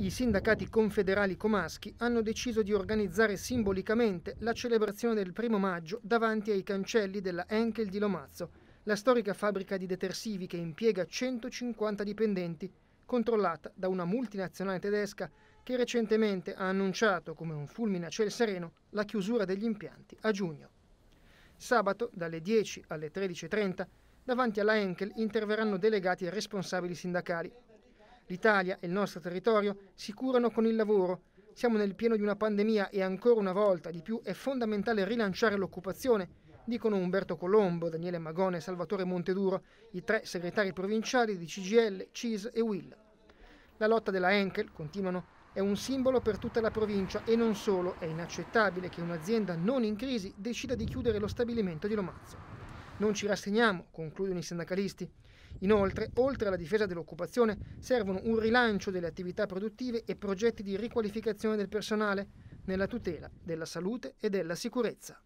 I sindacati confederali comaschi hanno deciso di organizzare simbolicamente la celebrazione del primo maggio davanti ai cancelli della Enkel di Lomazzo, la storica fabbrica di detersivi che impiega 150 dipendenti, controllata da una multinazionale tedesca che recentemente ha annunciato come un fulmine a ciel sereno la chiusura degli impianti a giugno. Sabato, dalle 10 alle 13.30, davanti alla Enkel interverranno delegati e responsabili sindacali, L'Italia e il nostro territorio si curano con il lavoro. Siamo nel pieno di una pandemia e ancora una volta di più è fondamentale rilanciare l'occupazione, dicono Umberto Colombo, Daniele Magone e Salvatore Monteduro, i tre segretari provinciali di CGL, CIS e WILL. La lotta della Enkel, continuano, è un simbolo per tutta la provincia e non solo, è inaccettabile che un'azienda non in crisi decida di chiudere lo stabilimento di Lomazzo. Non ci rassegniamo, concludono i sindacalisti. Inoltre, oltre alla difesa dell'occupazione, servono un rilancio delle attività produttive e progetti di riqualificazione del personale nella tutela della salute e della sicurezza.